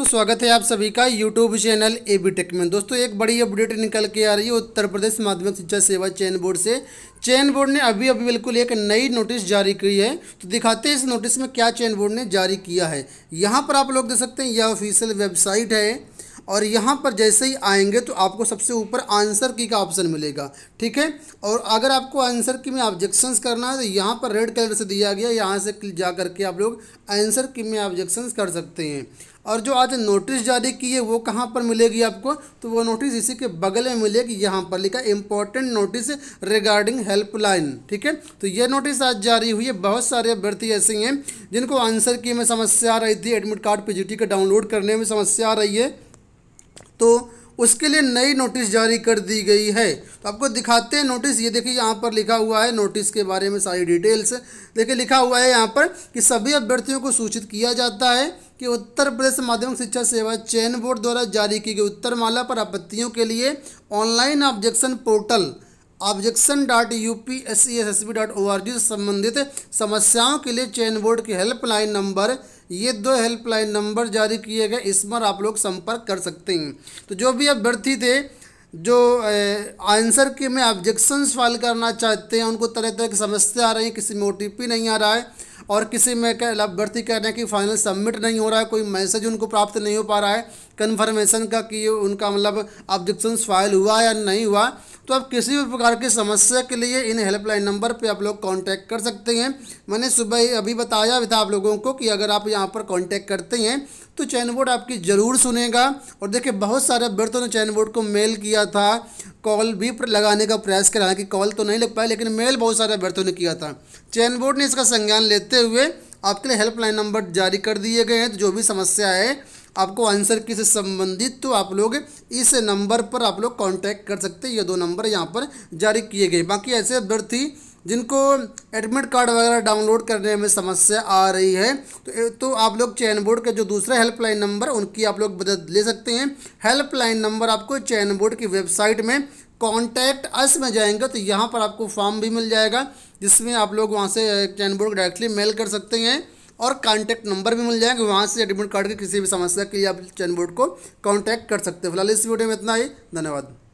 दोस्तों स्वागत है आप सभी का YouTube channel A B tech में दोस्तों एक बड़ी अपडेट निकल के आ रही है उत्तर प्रदेश माध्यमिक शिक्षा सेवा चयन बोर्ड से चयन बोर्ड ने अभी अभी बिल्कुल एक नई नोटिस जारी की है तो दिखाते हैं इस नोटिस में क्या चयन बोर्ड ने जारी किया है यहाँ पर आप लोग देख सकते हैं यह ऑफिशियल वेबसाइट है और यहाँ पर जैसे ही आएंगे तो आपको सबसे ऊपर आंसर की का ऑप्शन मिलेगा ठीक है और अगर आपको आंसर की में ऑब्जेक्शंस करना है तो यहाँ पर रेड कलर से दिया गया यहाँ से जा करके आप लोग आंसर की में ऑब्जेक्शंस कर सकते हैं और जो आज नोटिस जारी की है वो कहाँ पर मिलेगी आपको तो वो नोटिस इसी के बगल में मिलेगी यहाँ पर लिखा इम्पोर्टेंट नोटिस रिगार्डिंग हेल्पलाइन ठीक है तो ये नोटिस आज जारी हुई है बहुत सारे अभ्यर्थी ऐसे हैं जिनको आंसर की में समस्या आ रही थी एडमिट कार्ड पीजीटी का डाउनलोड करने में समस्या आ रही है तो उसके लिए नई नोटिस जारी कर दी गई है तो आपको दिखाते हैं नोटिस ये देखिए यहाँ पर लिखा हुआ है नोटिस के बारे में सारी डिटेल्स देखिए लिखा हुआ है यहाँ पर कि सभी अभ्यर्थियों को सूचित किया जाता है कि उत्तर प्रदेश माध्यमिक शिक्षा सेवा चयन बोर्ड द्वारा जारी की गई उत्तरमाला पर आपत्तियों के लिए online objection portal objection dot U P S C S S B dot O R G से संबंधित समस्याओं के लिए चयन बोर्ड के हेल्पलाइन नंबर ये दो हेल्पलाइन नंबर जारी किए गए इस पर आप लोग संपर्क कर सकते हैं तो जो भी अभ्यर्थी थे जो आंसर के में ऑब्जेक्शंस फाइल करना चाहते हैं उनको तरह तरह की समस्या आ रही है किसी में ओ नहीं आ रहा है और किसी में अभ्यर्थी कह रहे हैं कि फाइनल सबमिट नहीं हो रहा है कोई मैसेज उनको प्राप्त नहीं हो पा रहा है कन्फर्मेशन का कि उनका मतलब ऑब्जेक्शन फाइल हुआ या नहीं हुआ तो आप किसी भी प्रकार की समस्या के लिए इन हेल्पलाइन नंबर पे आप लोग कांटेक्ट कर सकते हैं मैंने सुबह अभी बताया भी था आप लोगों को कि अगर आप यहाँ पर कांटेक्ट करते हैं तो चैन बोर्ड आपकी ज़रूर सुनेगा और देखिए बहुत सारे अभ्यर्थियों ने चैन बोर्ड को मेल किया था कॉल भी लगाने का प्रयास किया हालांकि कॉल तो नहीं लग पाया लेकिन मेल बहुत सारे अभ्यर्थियों ने किया था चैन बोर्ड ने इसका संज्ञान लेते हुए आपके लिए हेल्पलाइन नंबर जारी कर दिए गए हैं तो जो भी समस्या है आपको आंसर किससे संबंधित तो आप लोग इस नंबर पर आप लोग कांटेक्ट कर सकते हैं ये दो नंबर यहाँ पर जारी किए गए बाकी ऐसे अभ्यर्थी जिनको एडमिट कार्ड वगैरह डाउनलोड करने में समस्या आ रही है तो तो आप लोग चैन बोर्ड के जो दूसरा हेल्पलाइन नंबर उनकी आप लोग मदद ले सकते हैं हेल्पलाइन नंबर आपको चैन बोर्ड की वेबसाइट में कॉन्टैक्ट अस में जाएंगे तो यहाँ पर आपको फॉर्म भी मिल जाएगा जिसमें आप लोग वहाँ से चैन बोर्ड डायरेक्टली मेल कर सकते हैं और कांटेक्ट नंबर भी मिल जाएंगे वहाँ से एडमिट कार्ड की किसी भी समस्या के लिए आप चैन बोर्ड को कॉन्टैक्ट कर सकते हैं फिलहाल इस वीडियो में इतना ही धन्यवाद